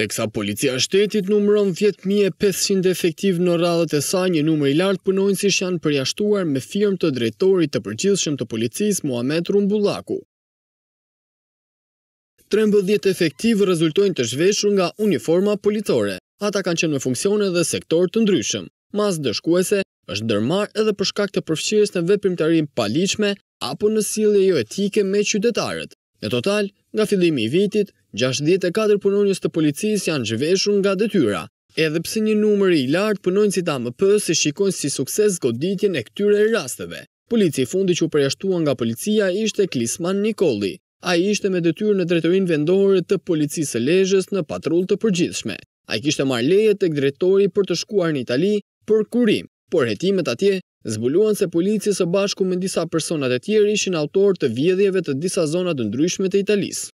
Teksa policia shtetit numëron 10.500 efektiv në radhët e sa një numër i lartë punojnë si shanë përjashtuar me firmë të drejtorit të përgjithshëm të policis Muhammed Rumbullaku. 13 efektiv rezultojnë të zhveshur nga uniforma politore. Ata kanë qenë në funksione dhe sektor të ndryshëm. Mas dëshkuese është dërmar edhe përshkak të përfqyres në veprimtarim paliqme apo në sile jo etike me qytetarët. Në total, nga fillimi i vitit, 64 punonjës të policisë janë gjëveshën nga detyra, edhe pse një numëri i lartë punonjës i ta më pësë i shikojnë si sukses goditjen e këtyre e rasteve. Polici fundi që përjashtua nga policia ishte Klisman Nikoli, a i ishte me detyrë në drejtorin vendore të policisë lejës në patrull të përgjithshme. A i kishte marrë leje të këdrejtori për të shkuar në Itali për kurim, por jetimet atje zbuluan se policisë bashku me disa personat e tjerë ishin autor të vjedhjeve të disa zonat ndryshme të Italisë.